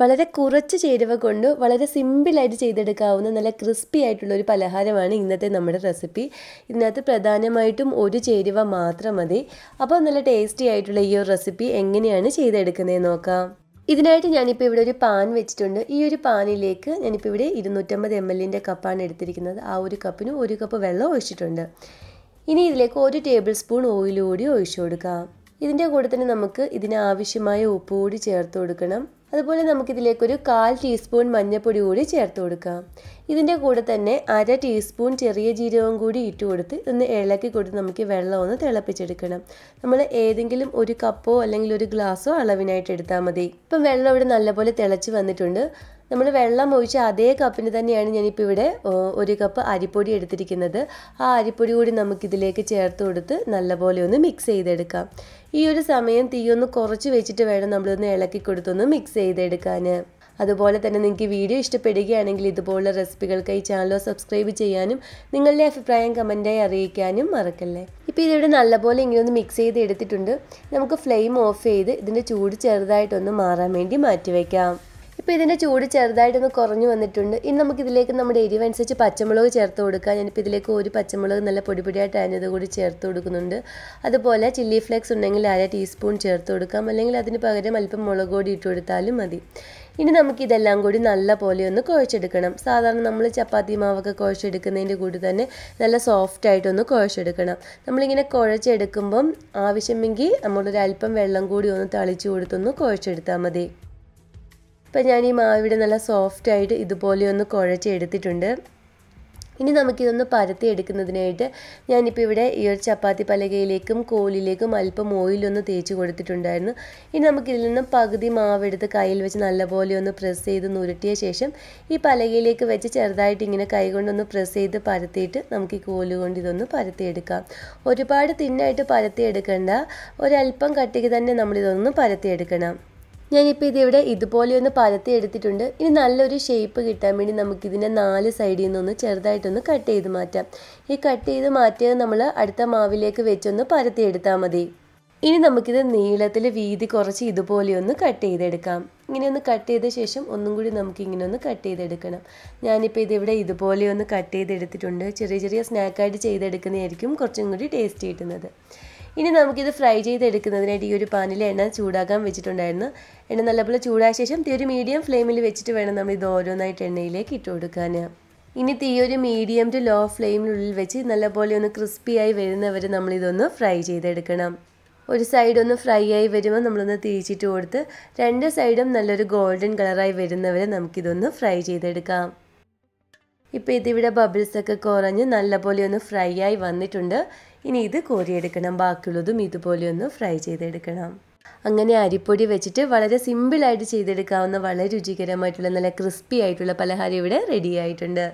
വളരെ കുറച്ച് ചേരുവ കൊണ്ട് വളരെ സിമ്പിളായിട്ട് ചെയ്തെടുക്കാവുന്ന നല്ല ക്രിസ്പി ആയിട്ടുള്ള ഒരു പലഹാരമാണ് ഇന്നത്തെ നമ്മുടെ റെസിപ്പി ഇതിനകത്ത് പ്രധാനമായിട്ടും ഒരു ചേരുവ മാത്രം മതി അപ്പോൾ നല്ല ടേസ്റ്റി ആയിട്ടുള്ള ഈ ഒരു റെസിപ്പി എങ്ങനെയാണ് ചെയ്തെടുക്കുന്നത് നോക്കാം ഇതിനായിട്ട് ഞാനിപ്പോൾ ഇവിടെ ഒരു പാൻ വെച്ചിട്ടുണ്ട് ഈ ഒരു പാനിലേക്ക് ഞാനിപ്പോൾ ഇവിടെ ഇരുന്നൂറ്റമ്പത് എം എല്ലിൻ്റെ കപ്പാണ് എടുത്തിരിക്കുന്നത് ആ ഒരു കപ്പിന് ഒരു കപ്പ് വെള്ളം ഒഴിച്ചിട്ടുണ്ട് ഇനി ഇതിലേക്ക് ഒരു ടേബിൾ സ്പൂൺ ഓയിൽ ഒഴിച്ചു കൊടുക്കാം ഇതിൻ്റെ കൂടെ തന്നെ നമുക്ക് ഇതിന് ആവശ്യമായ ഉപ്പ് കൂടി ചേർത്ത് കൊടുക്കണം അതുപോലെ നമുക്കിതിലേക്കൊരു കാൽ ടീസ്പൂൺ മഞ്ഞൾപ്പൊടി കൂടി ചേർത്ത് കൊടുക്കാം ഇതിൻ്റെ കൂടെ തന്നെ അര ടീസ്പൂൺ ചെറിയ ജീരകവും കൂടി ഇട്ട് കൊടുത്ത് ഒന്ന് ഇളക്കി കൊടുത്ത് നമുക്ക് വെള്ളം ഒന്ന് തിളപ്പിച്ചെടുക്കണം നമ്മൾ ഏതെങ്കിലും ഒരു കപ്പോ അല്ലെങ്കിൽ ഒരു ഗ്ലാസ്സോ അളവിനായിട്ട് എടുത്താൽ മതി ഇപ്പം വെള്ളം ഇവിടെ നല്ലപോലെ തിളച്ച് വന്നിട്ടുണ്ട് നമ്മൾ വെള്ളം ഒഴിച്ച അതേ കപ്പിന് തന്നെയാണ് ഞാനിപ്പോൾ ഇവിടെ ഒരു കപ്പ് അരിപ്പൊടി എടുത്തിരിക്കുന്നത് ആ അരിപ്പൊടി കൂടി നമുക്കിതിലേക്ക് ചേർത്ത് കൊടുത്ത് നല്ലപോലെ ഒന്ന് മിക്സ് ചെയ്തെടുക്കാം ഈ ഒരു സമയം തീയൊന്ന് കുറച്ച് വെച്ചിട്ട് വേണം നമ്മളൊന്ന് ഇളക്കി കൊടുത്തൊന്ന് മിക്സ് ചെയ്തെടുക്കാൻ അതുപോലെ തന്നെ നിങ്ങൾക്ക് വീഡിയോ ഇഷ്ടപ്പെടുകയാണെങ്കിൽ ഇതുപോലുള്ള റെസിപ്പികൾക്കായി ചാനൽ സബ്സ്ക്രൈബ് ചെയ്യാനും നിങ്ങളുടെ അഭിപ്രായം കമൻറ്റായി അറിയിക്കാനും മറക്കല്ലേ ഇപ്പോൾ ഇതിവിടെ നല്ലപോലെ ഇങ്ങനെ ഒന്ന് മിക്സ് ചെയ്ത് എടുത്തിട്ടുണ്ട് നമുക്ക് ഫ്ലെയിം ഓഫ് ചെയ്ത് ഇതിൻ്റെ ചൂട് ചെറുതായിട്ടൊന്ന് മാറാൻ വേണ്ടി മാറ്റി വയ്ക്കാം ഇപ്പോൾ ഇതിൻ്റെ ചൂട് ചെറുതായിട്ടൊന്ന് കുറഞ്ഞു വന്നിട്ടുണ്ട് ഇനി നമുക്കിതിലേക്ക് നമ്മുടെ അനുസരിച്ച് പച്ചമുളക് ചേർത്ത് കൊടുക്കാം ഞാനിപ്പോൾ ഇതിലേക്ക് ഒരു പച്ചമുളക് നല്ല പൊടിപൊടിയായിട്ട് അതിനത് കൂടി ചേർത്ത് കൊടുക്കുന്നുണ്ട് അതുപോലെ ചില്ലി ഫ്ലേക്സ് ഉണ്ടെങ്കിൽ അര ടീസ്പൂൺ ചേർത്ത് കൊടുക്കാം അല്ലെങ്കിൽ അതിന് പകരം അല്പം മുളക് പൊടി ഇട്ട് കൊടുത്താലും മതി ഇനി നമുക്കിതെല്ലാം കൂടി നല്ല പോലെ ഒന്ന് കുഴച്ചെടുക്കണം സാധാരണ നമ്മൾ ചപ്പാത്തി മാവൊക്കെ കുഴച്ചെടുക്കുന്നതിൻ്റെ കൂടി തന്നെ നല്ല സോഫ്റ്റ് ആയിട്ടൊന്ന് കുഴച്ചെടുക്കണം നമ്മളിങ്ങനെ കുഴച്ചെടുക്കുമ്പം ആവശ്യമെങ്കിൽ നമ്മളൊരു അല്പം വെള്ളം കൂടി ഒന്ന് തളിച്ചു കൊടുത്തൊന്ന് കുഴച്ചെടുത്താൽ മതി ഇപ്പം ഞാൻ ഈ മാവിടെ നല്ല ആയിട്ട് ഇതുപോലെ ഒന്ന് എടുത്തിട്ടുണ്ട് ഇനി നമുക്കിതൊന്ന് പരത്തി എടുക്കുന്നതിനായിട്ട് ഞാനിപ്പോൾ ഇവിടെ ഈ ഒരു ചപ്പാത്തി പലകയിലേക്കും കോലിലേക്കും അല്പം ഓയിലൊന്ന് തേച്ച് കൊടുത്തിട്ടുണ്ടായിരുന്നു ഇനി നമുക്കിതിൽ നിന്ന് പകുതി മാവെടുത്ത് കയ്യിൽ വെച്ച് നല്ലപോലെ ഒന്ന് പ്രസ് ചെയ്ത് നുരുട്ടിയ ശേഷം ഈ പലകയിലേക്ക് വെച്ച് ചെറുതായിട്ട് ഇങ്ങനെ കൊണ്ടൊന്ന് പ്രസ് ചെയ്ത് പരത്തിയിട്ട് നമുക്ക് ഈ കോല് കൊണ്ട് ഇതൊന്ന് പരത്തിയെടുക്കാം ഒരുപാട് തിന്നായിട്ട് പരത്തിയെടുക്കേണ്ട ഒരല്പം കട്ടിക്ക് തന്നെ നമ്മളിതൊന്ന് പരത്തിയെടുക്കണം ഞാനിപ്പോൾ ഇതിവിടെ ഇതുപോലെ ഒന്ന് പരത്തി എടുത്തിട്ടുണ്ട് ഇനി നല്ലൊരു ഷേപ്പ് കിട്ടാൻ വേണ്ടി നമുക്കിതിനെ നാല് സൈഡിൽ നിന്നൊന്ന് ചെറുതായിട്ടൊന്ന് കട്ട് ചെയ്ത് മാറ്റാം ഈ കട്ട് ചെയ്ത് മാറ്റിയത് നമ്മൾ അടുത്ത മാവിലേക്ക് വെച്ചൊന്ന് പരത്തി എടുത്താൽ മതി ഇനി നമുക്കിത് നീളത്തിൽ വീതി കുറച്ച് ഇതുപോലെ ഒന്ന് കട്ട് ചെയ്തെടുക്കാം ഇങ്ങനെയൊന്ന് ഒന്ന് കട്ട് ചെയ്ത ശേഷം ഒന്നും കൂടി നമുക്ക് ഇങ്ങനെ ഒന്ന് കട്ട് ചെയ്തെടുക്കണം ഞാനിപ്പോൾ ഇതിവിടെ ഇതുപോലെ ഒന്ന് കട്ട് ചെയ്തെടുത്തിട്ടുണ്ട് ചെറിയ ചെറിയ സ്നാക്കായിട്ട് ചെയ്തെടുക്കുന്നതായിരിക്കും കുറച്ചും കൂടി ടേസ്റ്റ് കിട്ടുന്നത് ഇനി നമുക്കിത് ഫ്രൈ ചെയ്തെടുക്കുന്നതിനായിട്ട് ഈ ഒരു പാനിൽ എണ്ണ ചൂടാക്കാൻ വെച്ചിട്ടുണ്ടായിരുന്നു എണ്ണ നല്ലപോലെ ചൂടായ ശേഷം തീ ഒരു മീഡിയം ഫ്ലെയിമിൽ വെച്ചിട്ട് വേണം നമ്മൾ ഇത് ഓരോന്നായിട്ട് എണ്ണയിലേക്ക് ഇട്ട് കൊടുക്കാൻ ഇനി തീ ഒരു മീഡിയം ടു ലോ ഫ്ലെയിമിനുള്ളിൽ വെച്ച് നല്ലപോലെ ഒന്ന് ക്രിസ്പിയായി വരുന്നവരെ നമ്മളിതൊന്ന് ഫ്രൈ ചെയ്തെടുക്കണം ഒരു സൈഡ് ഒന്ന് ഫ്രൈ ആയി വരുമ്പോൾ നമ്മളൊന്ന് തിരിച്ചിട്ട് കൊടുത്ത് രണ്ട് സൈഡും നല്ലൊരു ഗോൾഡൻ കളറായി വരുന്നവരെ നമുക്കിതൊന്ന് ഫ്രൈ ചെയ്തെടുക്കാം ഇപ്പോൾ ഇതിവിടെ ബബിൾസൊക്കെ കുറഞ്ഞ് നല്ലപോലെ ഒന്ന് ഫ്രൈ ആയി വന്നിട്ടുണ്ട് ഇനി ഇത് കോരിയെടുക്കണം ബാക്കിയുള്ളതും ഇതുപോലെ ഒന്ന് ഫ്രൈ ചെയ്തെടുക്കണം അങ്ങനെ അരിപ്പൊടി വെച്ചിട്ട് വളരെ സിമ്പിളായിട്ട് ചെയ്തെടുക്കാവുന്ന വളരെ രുചികരമായിട്ടുള്ള നല്ല ക്രിസ്പി ആയിട്ടുള്ള പലഹാരം ഇവിടെ റെഡി ആയിട്ടുണ്ട്